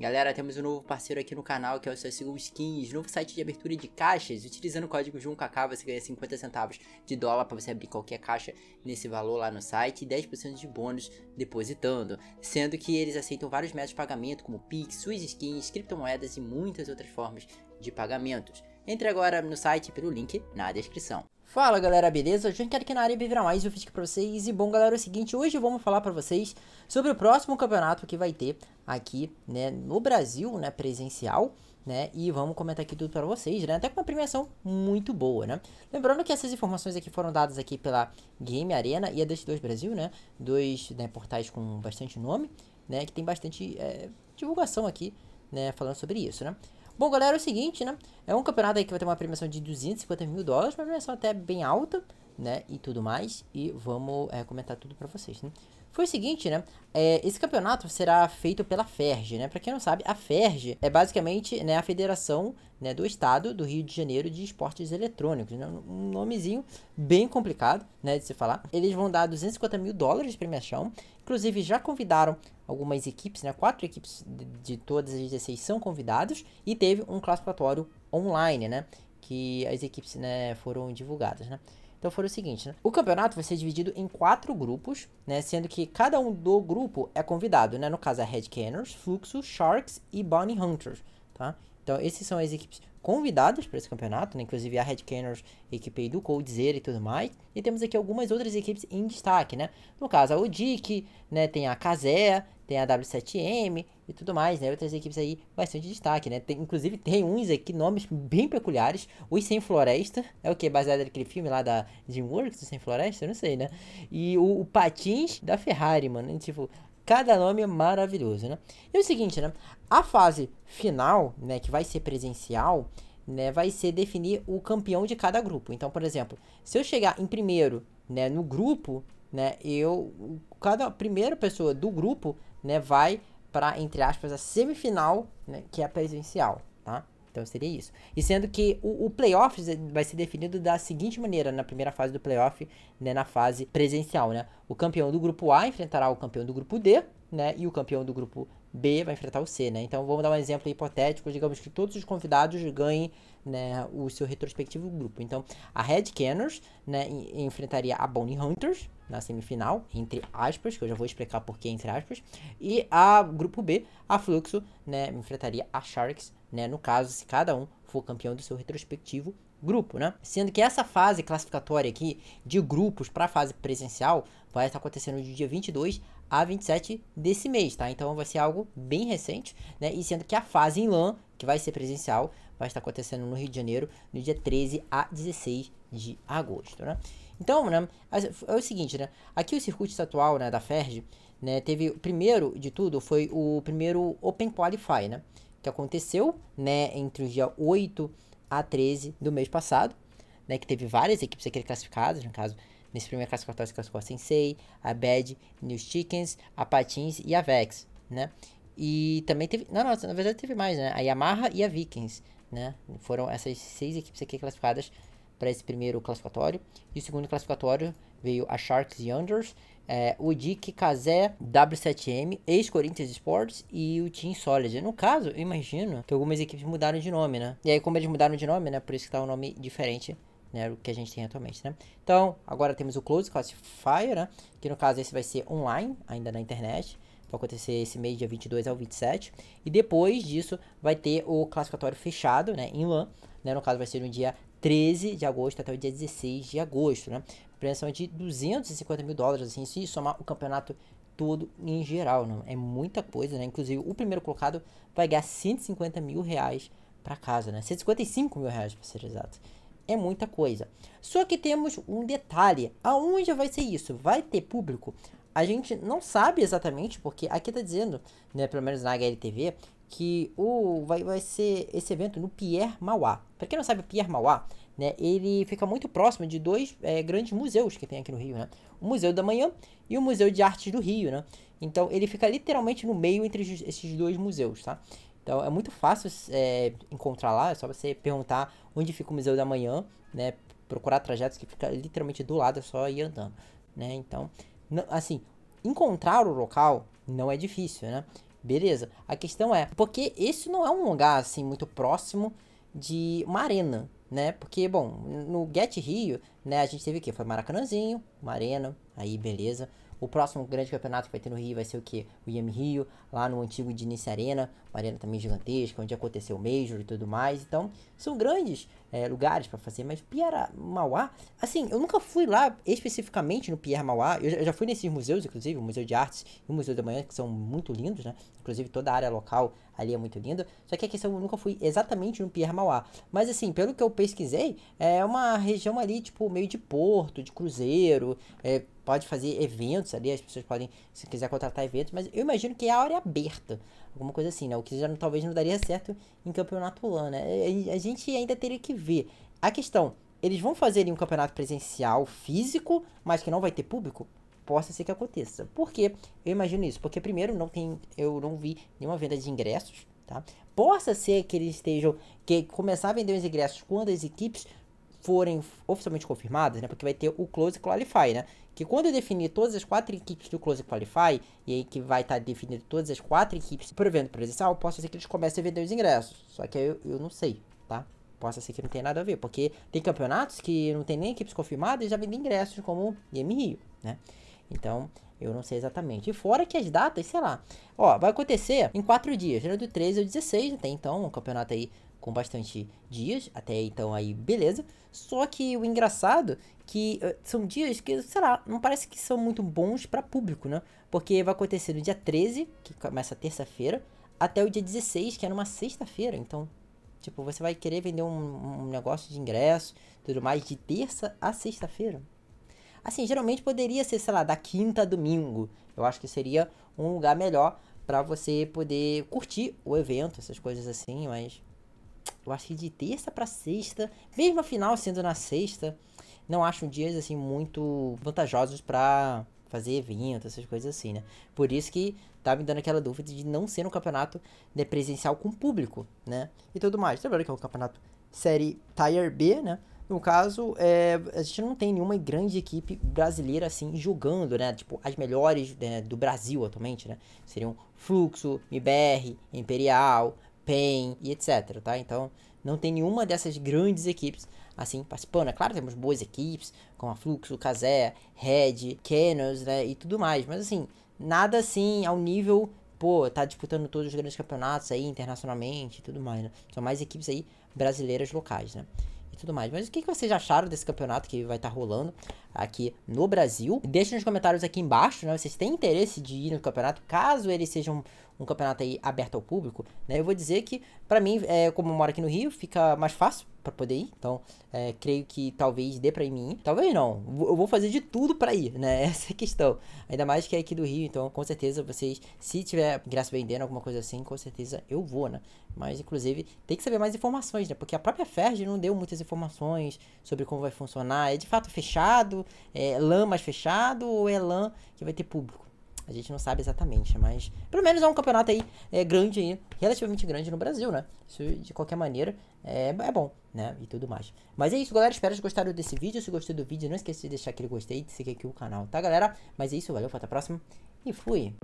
Galera, temos um novo parceiro aqui no canal que é o CSGO Skins, novo site de abertura de caixas. Utilizando o código JUNKK você ganha 50 centavos de dólar para você abrir qualquer caixa nesse valor lá no site e 10% de bônus depositando. Sendo que eles aceitam vários métodos de pagamento como Pix, suas skins, criptomoedas e muitas outras formas de pagamentos. Entre agora no site pelo link na descrição. Fala galera, beleza? quero aqui na área para mais um vídeo pra vocês E bom galera, é o seguinte, hoje vamos falar pra vocês sobre o próximo campeonato que vai ter aqui né, no Brasil, né, presencial né, e vamos comentar aqui tudo pra vocês, né, até com uma premiação muito boa, né. Lembrando que essas informações aqui foram dadas aqui pela Game Arena e a Dust 2 Brasil, né, dois né, portais com bastante nome, né, que tem bastante é, divulgação aqui, né, falando sobre isso, né. Bom, galera, é o seguinte, né? É um campeonato aí que vai ter uma premiação de 250 mil dólares, uma premiação até bem alta né, e tudo mais, e vamos é, comentar tudo para vocês, né? Foi o seguinte, né? É, esse campeonato será feito pela FERJ, né? Para quem não sabe, a FERJ é basicamente né, a Federação né, do Estado do Rio de Janeiro de Esportes Eletrônicos, né? Um nomezinho bem complicado, né, de se falar. Eles vão dar 250 mil dólares de premiação. Inclusive, já convidaram algumas equipes, né? Quatro equipes de todas as 16 são convidados e teve um classificatório online, né? Que as equipes né, foram divulgadas, né? Então foi o seguinte, né? O campeonato vai ser dividido em quatro grupos, né? Sendo que cada um do grupo é convidado, né? No caso, a é Red Canners, Fluxo, Sharks e Bounty Hunters, tá? Então, esses são as equipes convidadas para esse campeonato, né? inclusive a Red Canners, equipe aí do Coldzera e tudo mais. E temos aqui algumas outras equipes em destaque, né? No caso, a Udic, né? Tem a Kazé, tem a W7M e tudo mais, né? Outras equipes aí bastante de destaque, né? Tem, inclusive tem uns aqui, nomes bem peculiares. Os Sem Floresta, é o que? Baseado naquele filme lá da DreamWorks, o Sem Floresta, eu não sei, né? E o, o Patins da Ferrari, mano. Tipo, Cada nome é maravilhoso, né? E é o seguinte, né? A fase final, né, que vai ser presencial, né, vai ser definir o campeão de cada grupo. Então, por exemplo, se eu chegar em primeiro, né, no grupo, né, eu cada primeira pessoa do grupo, né, vai para entre aspas a semifinal, né, que é a presencial, tá? Então seria isso. E sendo que o, o playoff vai ser definido da seguinte maneira na primeira fase do playoff, né, na fase presencial, né? O campeão do grupo A enfrentará o campeão do grupo D, né? E o campeão do grupo B vai enfrentar o C, né? Então vamos dar um exemplo hipotético, digamos que todos os convidados ganhem né, o seu retrospectivo grupo. Então a Red Canners né, enfrentaria a Bonnie Hunters na semifinal, entre aspas, que eu já vou explicar por que entre aspas, e a grupo B, a Fluxo, né, enfrentaria a Sharks né? No caso, se cada um for campeão do seu retrospectivo grupo, né? Sendo que essa fase classificatória aqui de grupos para a fase presencial vai estar acontecendo de dia 22 a 27 desse mês, tá? Então vai ser algo bem recente, né? E sendo que a fase em LAN, que vai ser presencial, vai estar acontecendo no Rio de Janeiro no dia 13 a 16 de agosto, né? Então, né, é o seguinte, né? Aqui o circuito atual né, da FERJ, né, teve primeiro de tudo foi o primeiro Open Qualify, né? que aconteceu, né, entre o dia 8 a 13 do mês passado, né, que teve várias equipes aqui classificadas, no caso, nesse primeiro classificatório se classificou a Sensei, a Bad, new Chickens, a Patins e a Vex, né? E também teve, não, não, na verdade teve mais, né? A Yamaha e a Vikings, né? Foram essas seis equipes aqui classificadas para esse primeiro classificatório. E o segundo classificatório veio a Sharks e Anders, é, o Dick Kazé W7M, ex-Corinthians Sports e o Team Solid. No caso, eu imagino que algumas equipes mudaram de nome, né? E aí, como eles mudaram de nome, né? Por isso que tá o um nome diferente né, o que a gente tem atualmente, né? Então, agora temos o Close Classifier, né? Que no caso esse vai ser online, ainda na internet. Vai acontecer esse mês, dia 22 ao 27. E depois disso, vai ter o classificatório fechado, né? Em LAN, né? No caso, vai ser no dia 13 de agosto até o dia 16 de agosto, né? premiação de 250 mil dólares, assim, se somar o campeonato todo em geral, não? Né? é muita coisa, né? Inclusive, o primeiro colocado vai ganhar 150 mil reais para casa, né? 155 mil reais, para ser exato. É muita coisa. Só que temos um detalhe: aonde vai ser isso? Vai ter público? A gente não sabe exatamente, porque aqui tá dizendo, né, pelo menos na HLTV, que o vai, vai ser esse evento no Pierre Mauá. Para quem não sabe, o Pierre Mauá né, ele fica muito próximo de dois é, grandes museus que tem aqui no Rio, né? O Museu da Manhã e o Museu de Artes do Rio, né? Então ele fica literalmente no meio entre esses dois museus, tá? Então é muito fácil é, encontrar lá, é só você perguntar onde fica o Museu da Manhã, né? Procurar trajetos que fica literalmente do lado, é só ir andando, né? Então, não, assim, encontrar o local não é difícil, né? Beleza. A questão é, porque esse não é um lugar assim muito próximo de uma arena, né? Porque, bom, no Get Rio, né, a gente teve o quê? Foi Maracanãzinho, uma arena, aí beleza. O próximo grande campeonato que vai ter no Rio vai ser o quê? O IM Rio, lá no antigo Diniz Arena, uma arena também gigantesca, onde aconteceu o Major e tudo mais. Então, são grandes é, lugares para fazer, mas Pierre Mauá, assim, eu nunca fui lá especificamente no Pierre Mauá, eu já, eu já fui nesses museus, inclusive, o Museu de Artes e o Museu da Manhã, que são muito lindos, né? Inclusive, toda a área local ali é muito lindo. Só que a questão eu nunca fui exatamente no Pierre Mauá. Mas assim, pelo que eu pesquisei, é uma região ali, tipo, meio de porto, de cruzeiro. É, pode fazer eventos ali, as pessoas podem, se quiser, contratar eventos, mas eu imagino que é a área aberta, alguma coisa assim, né? O que já não, talvez não daria certo em campeonato LAN, né? A gente ainda teria que ver. A questão, eles vão fazer ali um campeonato presencial físico, mas que não vai ter público? possa ser que aconteça. Por que eu imagino isso? Porque primeiro não tem, eu não vi nenhuma venda de ingressos, tá? Possa ser que eles estejam que começar a vender os ingressos quando as equipes forem oficialmente confirmadas, né? Porque vai ter o Close Qualify, né? Que quando eu definir todas as quatro equipes do Close Qualify, e aí que vai estar tá definido todas as quatro equipes para o evento presencial, possa ser que eles comecem a vender os ingressos. Só que eu, eu não sei, tá? Possa ser que não tenha nada a ver, porque tem campeonatos que não tem nem equipes confirmadas e já vendem ingressos, como o Rio, né? Então, eu não sei exatamente. E fora que as datas, sei lá. Ó, vai acontecer em quatro dias, né? Do 13 ao 16, até né? então, um campeonato aí com bastante dias, até então aí beleza. Só que o engraçado que eh, são dias que, sei lá, não parece que são muito bons para público, né? Porque vai acontecer no dia 13, que começa terça-feira, até o dia 16, que é numa sexta-feira. Então, tipo, você vai querer vender um, um negócio de ingresso, tudo mais, de terça a sexta-feira. Assim, geralmente poderia ser, sei lá, da quinta a domingo. Eu acho que seria um lugar melhor para você poder curtir o evento, essas coisas assim, mas eu acho que de terça para sexta, mesmo afinal final sendo na sexta, não acho dias assim muito vantajosos para fazer evento, essas coisas assim, né? Por isso que tá me dando aquela dúvida de não ser um campeonato de né, presencial com público, né? E tudo mais. Lembrando que é um campeonato série tire B, né? No caso, é, a gente não tem nenhuma grande equipe brasileira assim jogando, né? Tipo, as melhores né, do Brasil atualmente, né? Seriam Fluxo, MBR, Imperial, PEN e etc, tá? Então, não tem nenhuma dessas grandes equipes assim participando. É claro, temos boas equipes, como a Fluxo, Kazé, Red, Canos, né, e tudo mais, mas assim, nada assim ao nível, pô, tá disputando todos os grandes campeonatos aí internacionalmente e tudo mais, né? São mais equipes aí brasileiras locais, né? tudo mais. Mas o que, que vocês acharam desse campeonato que vai estar tá rolando? aqui no Brasil. Deixe nos comentários aqui embaixo, né? Vocês têm interesse de ir no campeonato, caso ele seja um, um campeonato aí aberto ao público, né? Eu vou dizer que, para mim, é, como eu moro aqui no Rio, fica mais fácil para poder ir. Então, é, creio que talvez dê para mim ir. Talvez não. Eu vou fazer de tudo para ir, né? Essa é a questão. Ainda mais que é aqui do Rio, então, com certeza, vocês, se tiver graça vendendo, alguma coisa assim, com certeza eu vou, né? Mas, inclusive, tem que saber mais informações, né? Porque a própria FERJ não deu muitas informações sobre como vai funcionar. É, de fato, fechado? é LAN mais fechado ou é LAN que vai ter público? A gente não sabe exatamente, mas pelo menos é um campeonato aí é, grande aí, relativamente grande no Brasil, né? Isso de qualquer maneira é, é bom, né? E tudo mais. Mas é isso, galera. Espero que gostaram desse vídeo. Se gostou do vídeo, não esqueça de deixar aquele gostei, de seguir aqui o canal, tá, galera? Mas é isso, valeu, até a próxima e fui!